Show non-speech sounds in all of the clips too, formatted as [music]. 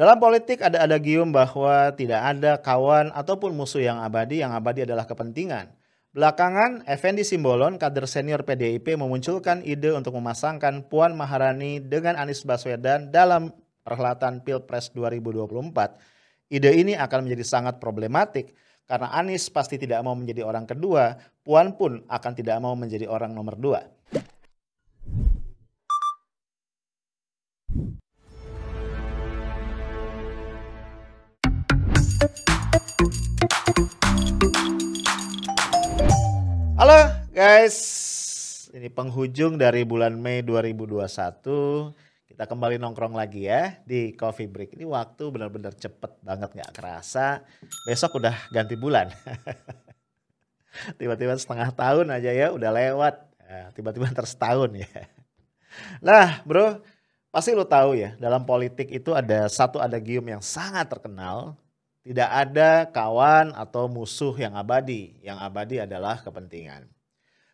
Dalam politik ada adagium bahwa tidak ada kawan ataupun musuh yang abadi, yang abadi adalah kepentingan. Belakangan, Effendi Simbolon, kader senior PDIP, memunculkan ide untuk memasangkan Puan Maharani dengan Anies Baswedan dalam perhelatan Pilpres 2024. Ide ini akan menjadi sangat problematik karena Anies pasti tidak mau menjadi orang kedua, Puan pun akan tidak mau menjadi orang nomor dua. Halo guys, ini penghujung dari bulan Mei 2021. Kita kembali nongkrong lagi ya di Coffee Break. Ini waktu benar-benar cepet banget gak kerasa. Besok udah ganti bulan. [laughs] Tiba-tiba setengah tahun aja ya udah lewat. Nah, tiba-tiba terus tahun ya. Nah bro, pasti lo tahu ya dalam politik itu ada satu adagium yang sangat terkenal tidak ada kawan atau musuh yang abadi. Yang abadi adalah kepentingan.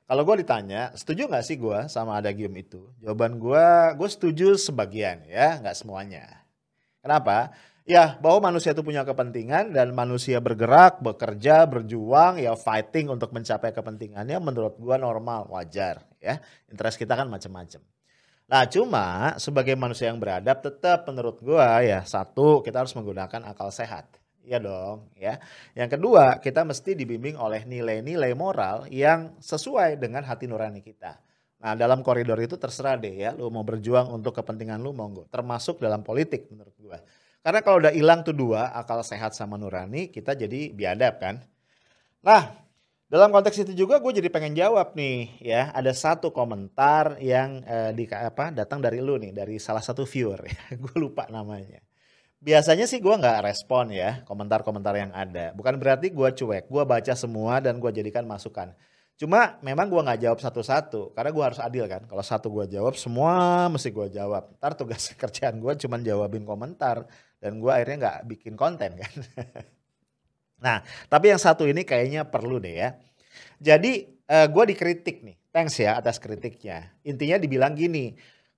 Kalau gue ditanya, setuju gak sih gue sama ada game itu? Jawaban gue, gue setuju sebagian ya, gak semuanya. Kenapa? Ya, bahwa manusia itu punya kepentingan dan manusia bergerak, bekerja, berjuang, ya fighting untuk mencapai kepentingannya menurut gue normal, wajar ya. Interest kita kan macam-macam. Nah, cuma sebagai manusia yang beradab tetap menurut gue ya satu kita harus menggunakan akal sehat. Iya dong, ya. Yang kedua, kita mesti dibimbing oleh nilai-nilai moral yang sesuai dengan hati nurani kita. Nah, dalam koridor itu terserah deh ya, lu mau berjuang untuk kepentingan lu monggo, termasuk dalam politik menurut gua. Karena kalau udah hilang tuh dua, akal sehat sama nurani, kita jadi biadab kan. Nah, dalam konteks itu juga gue jadi pengen jawab nih ya ada satu komentar yang eh, di apa datang dari lu nih dari salah satu viewer ya [laughs] gue lupa namanya biasanya sih gue nggak respon ya komentar-komentar yang ada. Bukan berarti gue cuek, gue baca semua dan gue jadikan masukan. Cuma memang gue nggak jawab satu-satu karena gue harus adil kan. Kalau satu gue jawab semua mesti gue jawab. Ntar tugas [laughs] kerjaan gue cuma jawabin komentar dan gue akhirnya nggak bikin konten kan. [laughs] nah tapi yang satu ini kayaknya perlu deh ya. Jadi uh, eh, gue dikritik nih. Thanks ya atas kritiknya. Intinya dibilang gini,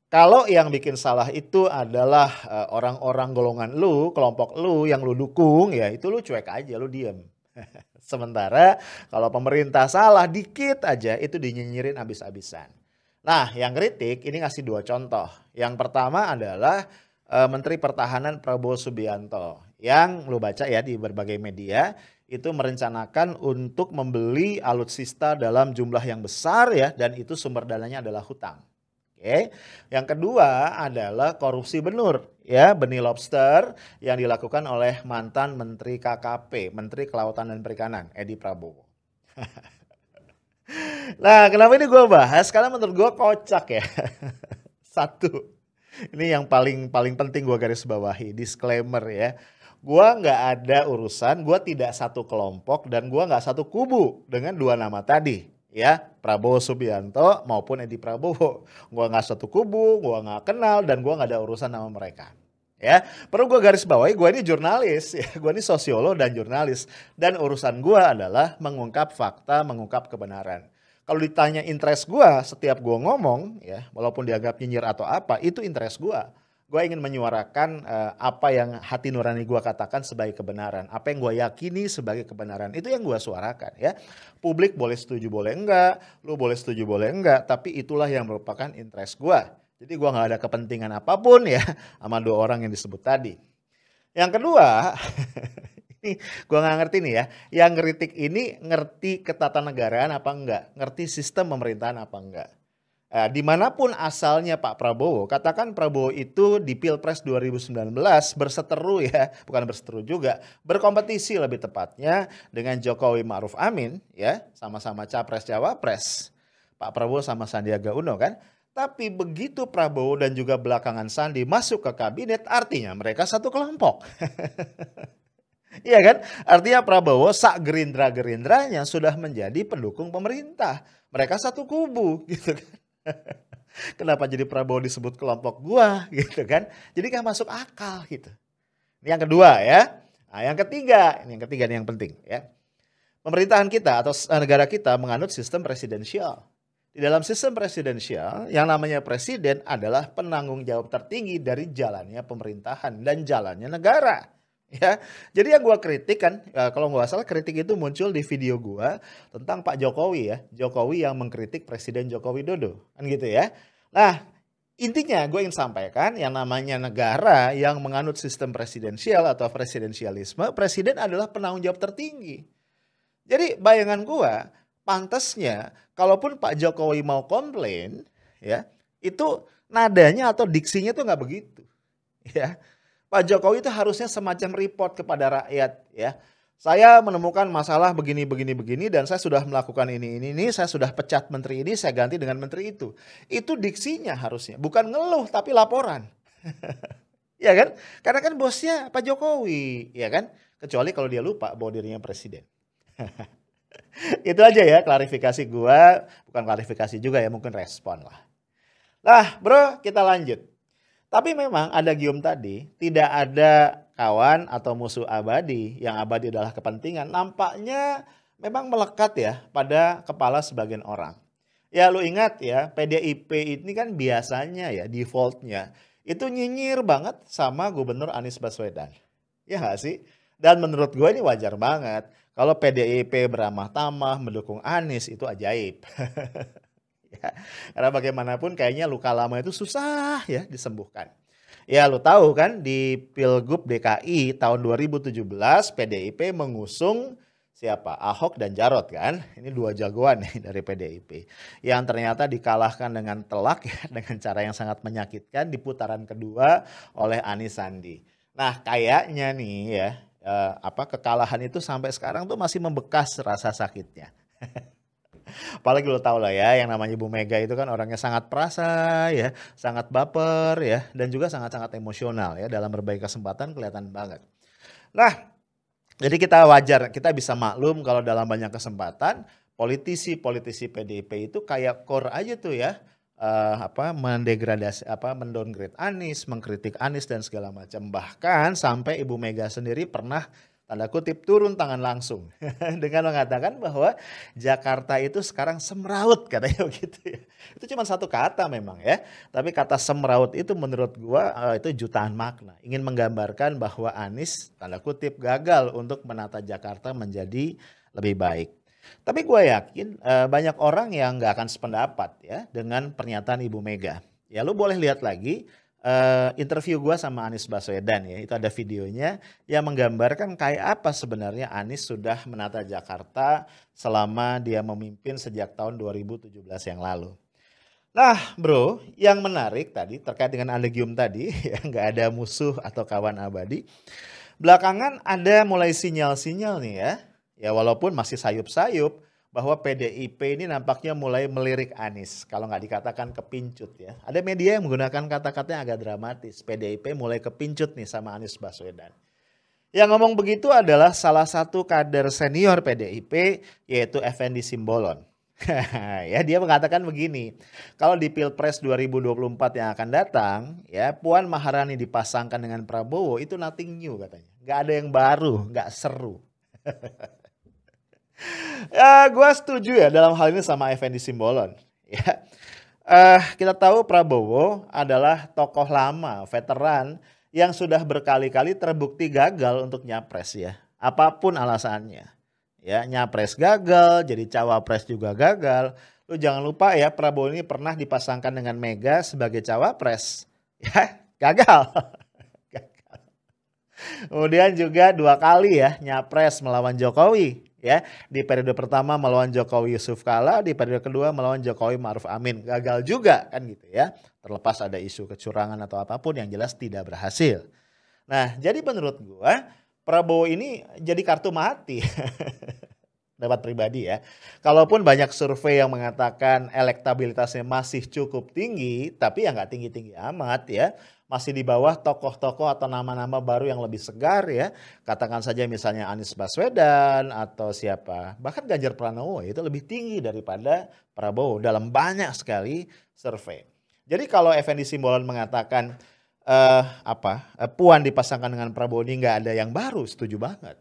kalau yang bikin salah itu adalah eh, orang-orang golongan lu, kelompok lu yang lu dukung, ya itu lu cuek aja, lu diem. [laughs] Sementara kalau pemerintah salah dikit aja itu dinyinyirin abis-abisan. Nah yang kritik ini ngasih dua contoh. Yang pertama adalah eh, Menteri Pertahanan Prabowo Subianto yang lu baca ya di berbagai media itu merencanakan untuk membeli alutsista dalam jumlah yang besar ya dan itu sumber dananya adalah hutang. Oke. Yang kedua adalah korupsi benur ya benih lobster yang dilakukan oleh mantan Menteri KKP, Menteri Kelautan dan Perikanan Edi Prabowo. [laughs] nah, kenapa ini gue bahas? Karena menurut gue kocak ya. [laughs] Satu, ini yang paling paling penting gue garis bawahi disclaimer ya. Gue nggak ada urusan, gue tidak satu kelompok dan gue nggak satu kubu dengan dua nama tadi ya Prabowo Subianto maupun Edi Prabowo. gue nggak satu kubu, gue nggak kenal dan gue nggak ada urusan sama mereka. Ya, perlu gue garis bawahi, gue ini jurnalis, [laughs] ya, gue ini sosiolog dan jurnalis. Dan urusan gue adalah mengungkap fakta, mengungkap kebenaran. Kalau ditanya interest gue, setiap gue ngomong, ya, walaupun dianggap nyinyir atau apa, itu interest gue gue ingin menyuarakan uh, apa yang hati nurani gue katakan sebagai kebenaran, apa yang gue yakini sebagai kebenaran itu yang gue suarakan ya. Publik boleh setuju boleh enggak, lu boleh setuju boleh enggak, tapi itulah yang merupakan interest gue. Jadi gue gak ada kepentingan apapun ya sama dua orang yang disebut tadi. Yang kedua, [laughs] ini gue gak ngerti nih ya, yang ngeritik ini ngerti ketatanegaraan apa enggak, ngerti sistem pemerintahan apa enggak. Nah, dimanapun asalnya Pak Prabowo, katakan Prabowo itu di Pilpres 2019 berseteru ya, [laughs] bukan berseteru juga, berkompetisi lebih tepatnya dengan Jokowi Ma'ruf Amin ya, sama-sama capres-cawapres. Pak Prabowo sama Sandiaga Uno kan. Tapi begitu Prabowo dan juga belakangan Sandi masuk ke kabinet, artinya mereka satu kelompok. [laughs] Iya kan? Artinya Prabowo sak Gerindra-Gerindranya sudah menjadi pendukung pemerintah. Mereka satu kubu [laughs] gitu kan. Kenapa jadi Prabowo disebut kelompok gua [laughs] gitu kan? Jadi kan masuk akal gitu. Ini yang kedua ya. Nah, yang ketiga, ini yang ketiga ini yang penting ya. Pemerintahan kita atau eh, negara kita menganut sistem presidensial. Di dalam sistem presidensial, yang namanya presiden adalah penanggung jawab tertinggi dari jalannya pemerintahan dan jalannya negara ya jadi yang gue kritik kan ya, kalau nggak salah kritik itu muncul di video gue tentang Pak Jokowi ya Jokowi yang mengkritik Presiden Jokowi Widodo kan gitu ya nah intinya gue ingin sampaikan yang namanya negara yang menganut sistem presidensial atau presidensialisme presiden adalah penanggung jawab tertinggi jadi bayangan gue pantasnya kalaupun Pak Jokowi mau komplain ya itu nadanya atau diksinya tuh nggak begitu ya Pak Jokowi itu harusnya semacam report kepada rakyat ya. Saya menemukan masalah begini begini begini dan saya sudah melakukan ini ini ini, saya sudah pecat menteri ini, saya ganti dengan menteri itu. Itu diksinya harusnya, bukan ngeluh tapi laporan. [laughs] ya kan? Karena kan bosnya Pak Jokowi, ya kan? Kecuali kalau dia lupa bahwa dirinya presiden. [laughs] itu aja ya klarifikasi gua, bukan klarifikasi juga ya, mungkin respon lah. Lah, bro, kita lanjut. Tapi memang ada gium tadi, tidak ada kawan atau musuh abadi. Yang abadi adalah kepentingan. Nampaknya memang melekat ya pada kepala sebagian orang. Ya lu ingat ya, PDIP ini kan biasanya ya defaultnya itu nyinyir banget sama Gubernur Anies Baswedan. Ya gak sih? Dan menurut gue ini wajar banget. Kalau PDIP beramah tamah mendukung Anies itu ajaib. [laughs] Ya, karena bagaimanapun kayaknya luka lama itu susah ya disembuhkan. Ya lu tahu kan di Pilgub DKI tahun 2017 PDIP mengusung siapa? Ahok dan Jarot kan. Ini dua jagoan nih dari PDIP. Yang ternyata dikalahkan dengan telak ya [laughs] dengan cara yang sangat menyakitkan di putaran kedua oleh Anies Sandi. Nah, kayaknya nih ya eh, apa kekalahan itu sampai sekarang tuh masih membekas rasa sakitnya. [laughs] Apalagi lo tau lah ya, yang namanya Bu Mega itu kan orangnya sangat perasa ya, sangat baper ya, dan juga sangat-sangat emosional ya dalam berbagai kesempatan kelihatan banget. Nah, jadi kita wajar, kita bisa maklum kalau dalam banyak kesempatan politisi-politisi PDIP itu kayak kor aja tuh ya, uh, apa mendegradasi apa mendowngrade Anis, mengkritik Anis dan segala macam. Bahkan sampai Ibu Mega sendiri pernah tanda kutip turun tangan langsung [laughs] dengan mengatakan bahwa Jakarta itu sekarang semraut katanya [laughs] begitu ya. Itu cuma satu kata memang ya. Tapi kata semraut itu menurut gua eh, itu jutaan makna. Ingin menggambarkan bahwa Anies tanda kutip gagal untuk menata Jakarta menjadi lebih baik. Tapi gua yakin eh, banyak orang yang nggak akan sependapat ya dengan pernyataan Ibu Mega. Ya lu boleh lihat lagi uh, interview gue sama Anies Baswedan ya itu ada videonya yang menggambarkan kayak apa sebenarnya Anies sudah menata Jakarta selama dia memimpin sejak tahun 2017 yang lalu. Nah bro, yang menarik tadi terkait dengan alegium tadi, [laughs] ya nggak ada musuh atau kawan abadi. Belakangan ada mulai sinyal-sinyal nih ya, ya walaupun masih sayup-sayup, bahwa PDIP ini nampaknya mulai melirik Anies, kalau nggak dikatakan kepincut ya. Ada media yang menggunakan kata-kata yang agak dramatis, PDIP mulai kepincut nih sama Anies Baswedan. Yang ngomong begitu adalah salah satu kader senior PDIP yaitu Effendi Simbolon. [laughs] ya dia mengatakan begini, kalau di Pilpres 2024 yang akan datang, ya Puan Maharani dipasangkan dengan Prabowo itu nothing new katanya. Nggak ada yang baru, nggak seru. [laughs] Ya [laughs] eh, gue setuju ya dalam hal ini sama Effendi Simbolon. [laughs] Ya. Uh, kita tahu Prabowo adalah tokoh lama, veteran yang sudah berkali-kali terbukti gagal untuk nyapres ya. Apapun alasannya. Ya, nyapres gagal, jadi cawapres juga gagal. Lu jangan lupa ya Prabowo ini pernah dipasangkan dengan Mega sebagai cawapres. [laughs] Ya, gagal. gagal. Kemudian juga dua kali ya nyapres melawan Jokowi ya di periode pertama melawan Jokowi Yusuf Kala di periode kedua melawan Jokowi Maruf Amin gagal juga kan gitu ya terlepas ada isu kecurangan atau apapun yang jelas tidak berhasil nah jadi menurut gua Prabowo ini jadi kartu mati [laughs] pendapat pribadi ya. Kalaupun banyak survei yang mengatakan elektabilitasnya masih cukup tinggi, tapi ya nggak tinggi-tinggi amat ya. Masih di bawah tokoh-tokoh atau nama-nama baru yang lebih segar ya. Katakan saja misalnya Anies Baswedan atau siapa. Bahkan Ganjar Pranowo itu lebih tinggi daripada Prabowo dalam banyak sekali survei. Jadi kalau Effendi Simbolon mengatakan eh, apa eh, Puan dipasangkan dengan Prabowo ini nggak ada yang baru, setuju banget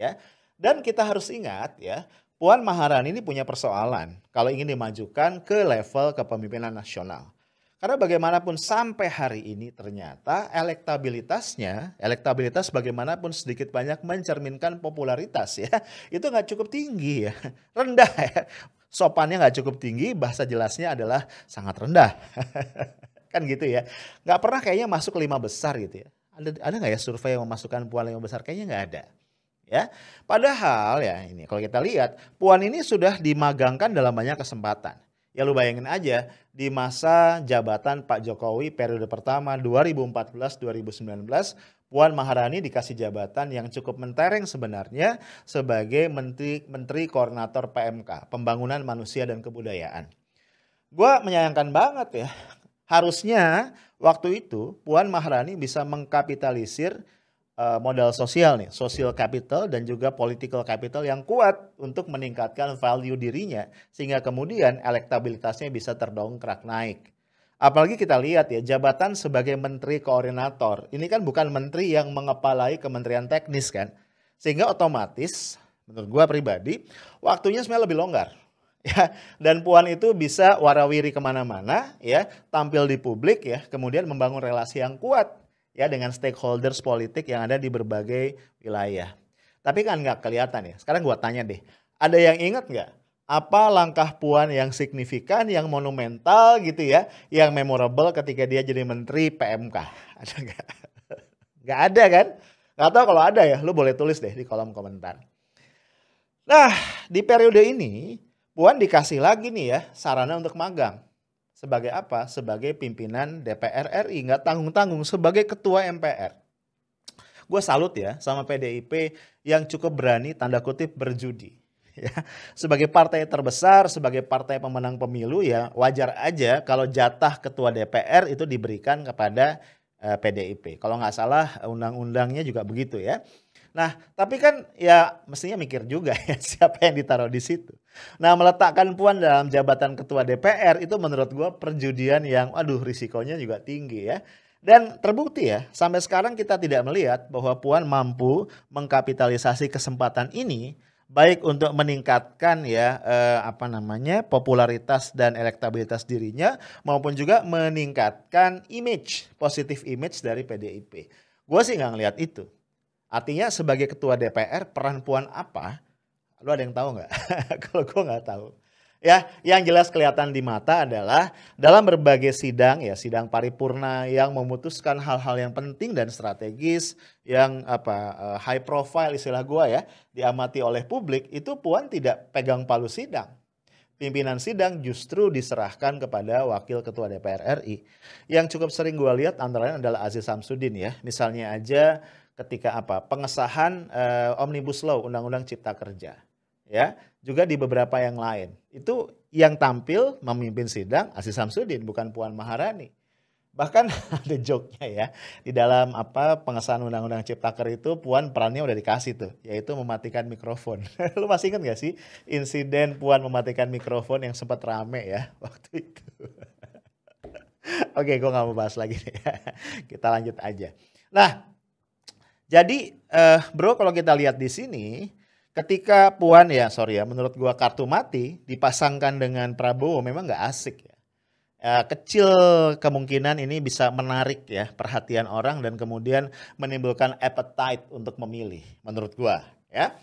ya dan kita harus ingat ya, Puan Maharani ini punya persoalan kalau ingin dimajukan ke level kepemimpinan nasional. Karena bagaimanapun sampai hari ini ternyata elektabilitasnya, elektabilitas bagaimanapun sedikit banyak mencerminkan popularitas ya. [laughs] Itu nggak cukup tinggi ya, [laughs] rendah ya. Sopannya nggak cukup tinggi, bahasa jelasnya adalah sangat rendah. [laughs] kan gitu ya. Nggak pernah kayaknya masuk lima besar gitu ya. Ada, nggak ya survei yang memasukkan Puan lima besar? Kayaknya nggak ada ya. Padahal ya ini kalau kita lihat Puan ini sudah dimagangkan dalam banyak kesempatan. Ya lu bayangin aja di masa jabatan Pak Jokowi periode pertama 2014-2019 Puan Maharani dikasih jabatan yang cukup mentereng sebenarnya sebagai Menteri Menteri Koordinator PMK, Pembangunan Manusia dan Kebudayaan. Gua menyayangkan banget ya. Harusnya waktu itu Puan Maharani bisa mengkapitalisir uh, modal sosial nih, social capital dan juga political capital yang kuat untuk meningkatkan value dirinya sehingga kemudian elektabilitasnya bisa terdongkrak naik. Apalagi kita lihat ya jabatan sebagai menteri koordinator. Ini kan bukan menteri yang mengepalai kementerian teknis kan. Sehingga otomatis menurut gua pribadi waktunya sebenarnya lebih longgar. [laughs] Ya, dan Puan itu bisa warawiri kemana-mana, ya, tampil di publik, ya, kemudian membangun relasi yang kuat ya dengan stakeholders politik yang ada di berbagai wilayah. Tapi kan nggak kelihatan ya. Sekarang gue tanya deh, ada yang ingat nggak apa langkah Puan yang signifikan, yang monumental gitu ya, yang memorable ketika dia jadi menteri PMK? Ada nggak? [laughs] Nggak ada kan? Nggak tahu kalau ada ya, lu boleh tulis deh di kolom komentar. Nah, di periode ini Puan dikasih lagi nih ya sarana untuk magang sebagai apa? Sebagai pimpinan DPR RI, nggak tanggung-tanggung sebagai ketua MPR. Gue salut ya sama PDIP yang cukup berani tanda kutip berjudi. [laughs] Ya, sebagai partai terbesar, sebagai partai pemenang pemilu ya wajar aja kalau jatah ketua DPR itu diberikan kepada PDIP. Eh, kalau nggak salah undang-undangnya juga begitu ya. Nah, tapi kan ya mestinya mikir juga ya [laughs] siapa yang ditaruh di situ. Nah, meletakkan Puan dalam jabatan ketua DPR itu menurut gue perjudian yang aduh risikonya juga tinggi ya. Dan terbukti ya, sampai sekarang kita tidak melihat bahwa Puan mampu mengkapitalisasi kesempatan ini baik untuk meningkatkan ya eh, apa namanya popularitas dan elektabilitas dirinya maupun juga meningkatkan image positif image dari PDIP. Gue sih nggak ngelihat itu. Artinya sebagai ketua DPR peran puan apa? Lu ada yang tahu nggak? [laughs] Kalau gue nggak tahu. Ya, yang jelas kelihatan di mata adalah dalam berbagai sidang ya, sidang paripurna yang memutuskan hal-hal yang penting dan strategis yang apa eh, high profile istilah gua ya, diamati oleh publik itu Puan tidak pegang palu sidang pimpinan sidang justru diserahkan kepada Wakil Ketua DPR RI. Yang cukup sering gua lihat antara lain adalah Aziz Samsudin ya. Misalnya aja ketika apa pengesahan eh, omnibus law undang-undang cipta kerja ya juga di beberapa yang lain itu yang tampil memimpin sidang Aziz Samsudin bukan Puan Maharani bahkan [laughs] ada joknya ya di dalam apa pengesahan undang-undang ciptaker itu Puan perannya udah dikasih tuh yaitu mematikan mikrofon [laughs] lu masih ingat gak sih insiden Puan mematikan mikrofon yang sempat rame ya [laughs] waktu itu oke gue gak mau bahas lagi nih. Ya. kita lanjut aja nah jadi eh, bro kalau kita lihat di sini ketika Puan ya sorry ya menurut gua kartu mati dipasangkan dengan Prabowo memang nggak asik ya. Eh, kecil kemungkinan ini bisa menarik ya perhatian orang dan kemudian menimbulkan appetite untuk memilih menurut gua ya.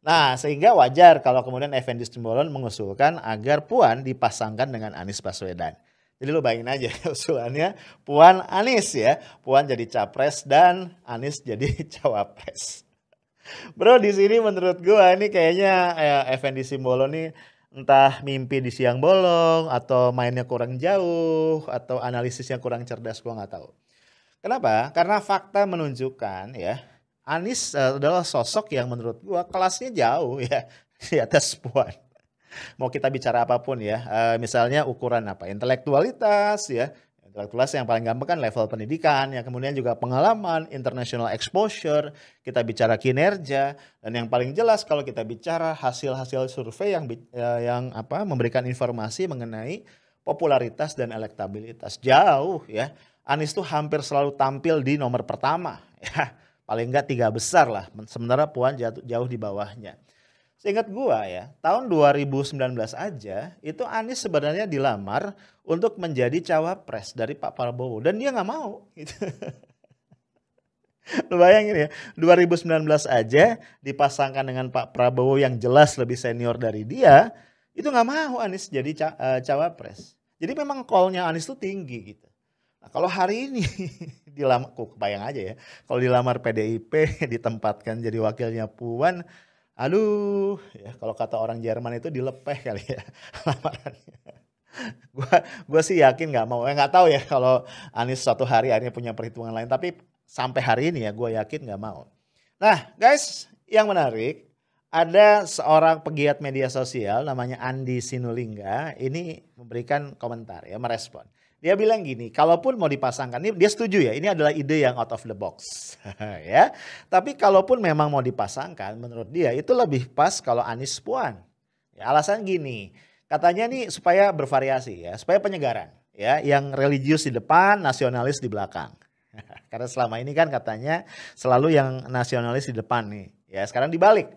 Nah, sehingga wajar kalau kemudian Effendi Simbolon mengusulkan agar Puan dipasangkan dengan Anies Baswedan. Jadi lo bayangin aja [laughs] usulannya Puan Anies ya. Puan jadi capres dan Anies jadi [laughs] cawapres. Bro di sini menurut gua ini kayaknya eh, Fnd Effendi Simbolo nih entah mimpi di siang bolong atau mainnya kurang jauh atau analisisnya kurang cerdas gua nggak tahu. Kenapa? Karena fakta menunjukkan ya Anies eh, adalah sosok yang menurut gua kelasnya jauh ya [laughs] di atas Puan mau kita bicara apapun ya. Uh, misalnya ukuran apa? Intelektualitas ya. Intelektualitas yang paling gampang kan level pendidikan, ya kemudian juga pengalaman, international exposure, kita bicara kinerja, dan yang paling jelas kalau kita bicara hasil-hasil survei yang eh, yang apa memberikan informasi mengenai popularitas dan elektabilitas. Jauh ya. Anies tuh hampir selalu tampil di nomor pertama [laughs] ya. Paling enggak tiga besar lah. Sementara Puan jatuh, jauh di bawahnya. Seingat gua ya, tahun 2019 aja itu Anies sebenarnya dilamar untuk menjadi cawapres dari Pak Prabowo dan dia nggak mau. Gitu. [laughs] Lu bayangin ya, 2019 aja dipasangkan dengan Pak Prabowo yang jelas lebih senior dari dia, itu nggak mau Anies jadi eh, cawapres. Jadi memang callnya nya Anies tuh tinggi gitu. Nah, kalau hari ini [laughs] dilamar, kok kebayang aja ya, kalau dilamar PDIP [laughs] ditempatkan jadi wakilnya Puan, aduh ya kalau kata orang Jerman itu dilepeh kali ya [laughs] lamarannya gua gua sih yakin nggak mau eh, nggak eh, tahu ya kalau Anies suatu hari akhirnya punya perhitungan lain tapi sampai hari ini ya gue yakin nggak mau nah guys yang menarik ada seorang pegiat media sosial namanya Andi Sinulinga ini memberikan komentar ya merespon dia bilang gini, kalaupun mau dipasangkan, ini dia setuju ya, ini adalah ide yang out of the box. [laughs] ya. Tapi kalaupun memang mau dipasangkan, menurut dia itu lebih pas kalau Anies Puan. Ya, alasan gini, katanya nih supaya bervariasi ya, supaya penyegaran. ya, Yang religius di depan, nasionalis di belakang. [laughs] Karena selama ini kan katanya selalu yang nasionalis di depan nih. Ya sekarang dibalik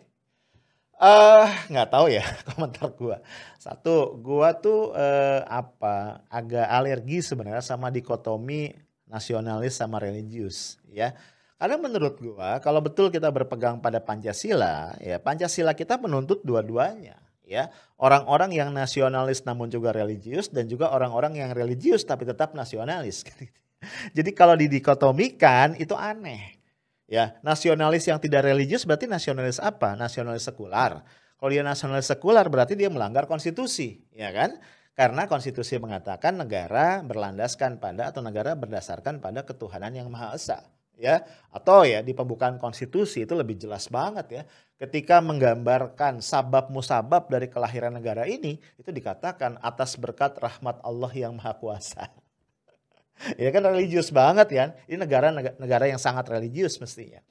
Eh, uh, nggak tahu ya [laughs] komentar gua. Satu, gua tuh uh, apa agak alergi sebenarnya sama dikotomi nasionalis sama religius, ya. Karena menurut gua kalau betul kita berpegang pada Pancasila, ya Pancasila kita menuntut dua-duanya, ya. Orang-orang yang nasionalis namun juga religius dan juga orang-orang yang religius tapi tetap nasionalis. [laughs] Gitu. Jadi kalau didikotomikan itu aneh. Ya, nasionalis yang tidak religius berarti nasionalis apa? Nasionalis sekular. Kalau dia nasionalis sekular berarti dia melanggar konstitusi, ya kan? Karena konstitusi mengatakan negara berlandaskan pada atau negara berdasarkan pada ketuhanan yang Maha Esa, ya. Atau ya di pembukaan konstitusi itu lebih jelas banget ya. Ketika menggambarkan sabab musabab dari kelahiran negara ini itu dikatakan atas berkat rahmat Allah yang Maha Kuasa ya kan religius banget ya. Ini negara negara yang sangat religius mestinya.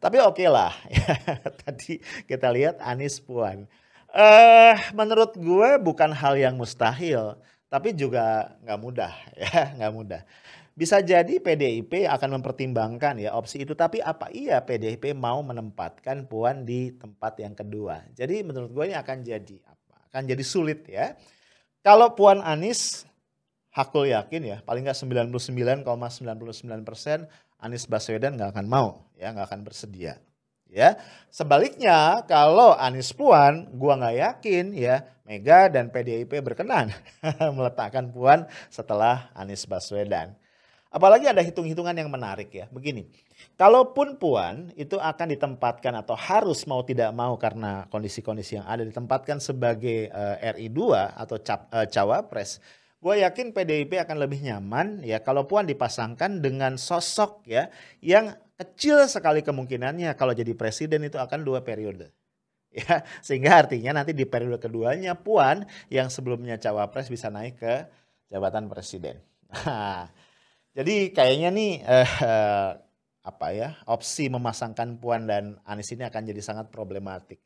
Tapi oke okay lah. [laughs] Ya, tadi kita lihat Anies Puan. Uh, menurut gue bukan hal yang mustahil, tapi juga nggak mudah [laughs] ya, nggak mudah. Bisa jadi PDIP akan mempertimbangkan ya opsi itu, tapi apa iya PDIP mau menempatkan Puan di tempat yang kedua? Jadi menurut gue ini akan jadi apa? Akan jadi sulit ya. Kalau Puan Anies Hakul yakin ya, paling nggak 99,99 persen Anies Baswedan nggak akan mau, ya nggak akan bersedia. Ya, sebaliknya kalau Anies Puan, gua nggak yakin ya Mega dan PDIP berkenan [laughs] meletakkan Puan setelah Anies Baswedan. Apalagi ada hitung-hitungan yang menarik ya. Begini, kalaupun Puan itu akan ditempatkan atau harus mau tidak mau karena kondisi-kondisi yang ada ditempatkan sebagai uh, eh, RI2 atau cap, uh, Cawapres gue yakin PDIP akan lebih nyaman ya kalau Puan dipasangkan dengan sosok ya yang kecil sekali kemungkinannya kalau jadi presiden itu akan dua periode. [laughs] Ya, sehingga artinya nanti di periode keduanya Puan yang sebelumnya cawapres bisa naik ke jabatan presiden. [laughs] Nah, jadi kayaknya nih [laughs] eh, apa ya opsi memasangkan Puan dan Anies ini akan jadi sangat problematik.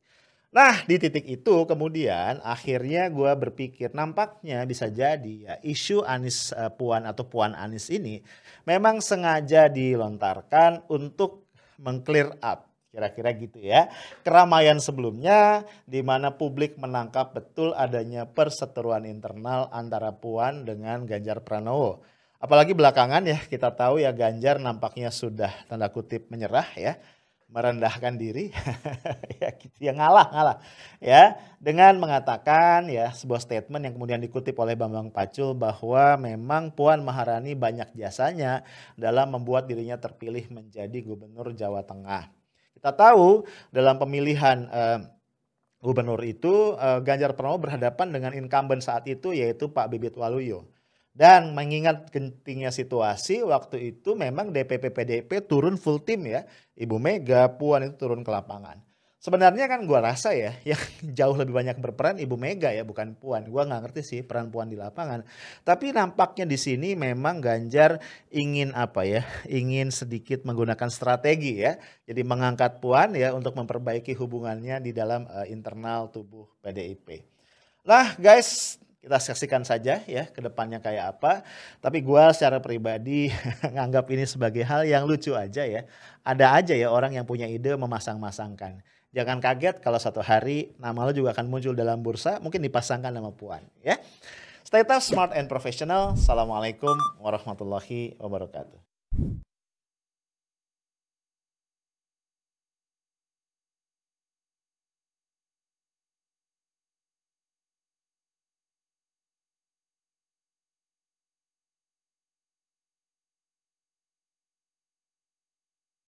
Nah, di titik itu kemudian akhirnya gue berpikir nampaknya bisa jadi ya isu Anis uh, eh, Puan atau Puan Anis ini memang sengaja dilontarkan untuk mengclear up kira-kira gitu ya keramaian sebelumnya di mana publik menangkap betul adanya perseteruan internal antara Puan dengan Ganjar Pranowo. Apalagi belakangan ya kita tahu ya Ganjar nampaknya sudah tanda kutip menyerah ya merendahkan diri [laughs] ya gitu ya ngalah ngalah ya dengan mengatakan ya sebuah statement yang kemudian dikutip oleh Bambang Pacul bahwa memang Puan Maharani banyak jasanya dalam membuat dirinya terpilih menjadi gubernur Jawa Tengah. Kita tahu dalam pemilihan eh, gubernur itu eh, Ganjar Pranowo berhadapan dengan incumbent saat itu yaitu Pak Bibit Waluyo dan mengingat gentingnya situasi, waktu itu memang DPP PDIP turun full tim ya. Ibu Mega, Puan itu turun ke lapangan. Sebenarnya kan gue rasa ya, [laughs] yang jauh lebih banyak berperan Ibu Mega ya, bukan Puan. Gue gak ngerti sih peran Puan di lapangan. Tapi nampaknya di sini memang Ganjar ingin apa ya, ingin sedikit menggunakan strategi ya. Jadi mengangkat Puan ya untuk memperbaiki hubungannya di dalam eh, internal tubuh PDIP. Nah guys, kita saksikan saja ya ke depannya kayak apa. Tapi gue secara pribadi [laughs] nganggap ini sebagai hal yang lucu aja ya. Ada aja ya orang yang punya ide memasang-masangkan. Jangan kaget kalau satu hari nama lo juga akan muncul dalam bursa, mungkin dipasangkan nama Puan ya. Stay tough, smart and professional. Assalamualaikum warahmatullahi wabarakatuh.